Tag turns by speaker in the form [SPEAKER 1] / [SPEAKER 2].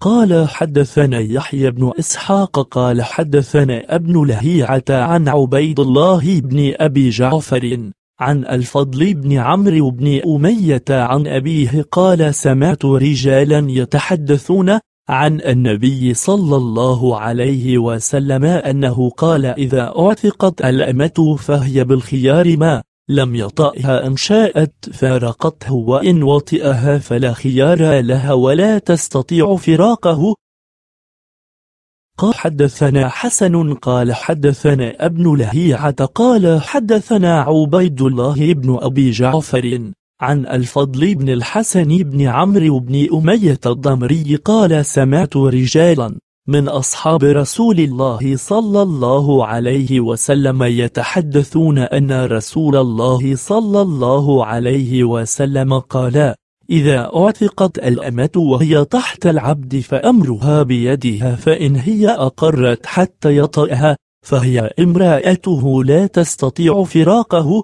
[SPEAKER 1] قال حدثنا يحيى بن إسحاق قال حدثنا ابن لهيعة عن عبيد الله بن أبي جعفر عن الفضل بن عمرو بن أمية عن أبيه قال سمعت رجالا يتحدثون عن النبي صلى الله عليه وسلم أنه قال إذا أعتقت الأمة فهي بالخيار ما لم يطأها إن شاءت فارقته وإن وطئها فلا خيار لها ولا تستطيع فراقه قال حدثنا حسن قال حدثنا ابن لهيعة قال حدثنا عبيد الله بن أبي جعفر عن الفضل بن الحسن بن عمرو بن أمية الضمري قال سمعت رجالا من أصحاب رسول الله صلى الله عليه وسلم يتحدثون أن رسول الله صلى الله عليه وسلم قال إذا أعتقت الأمة وهي تحت العبد فأمرها بيدها فإن هي أقرت حتى يطئها فهي امرأته لا تستطيع فراقه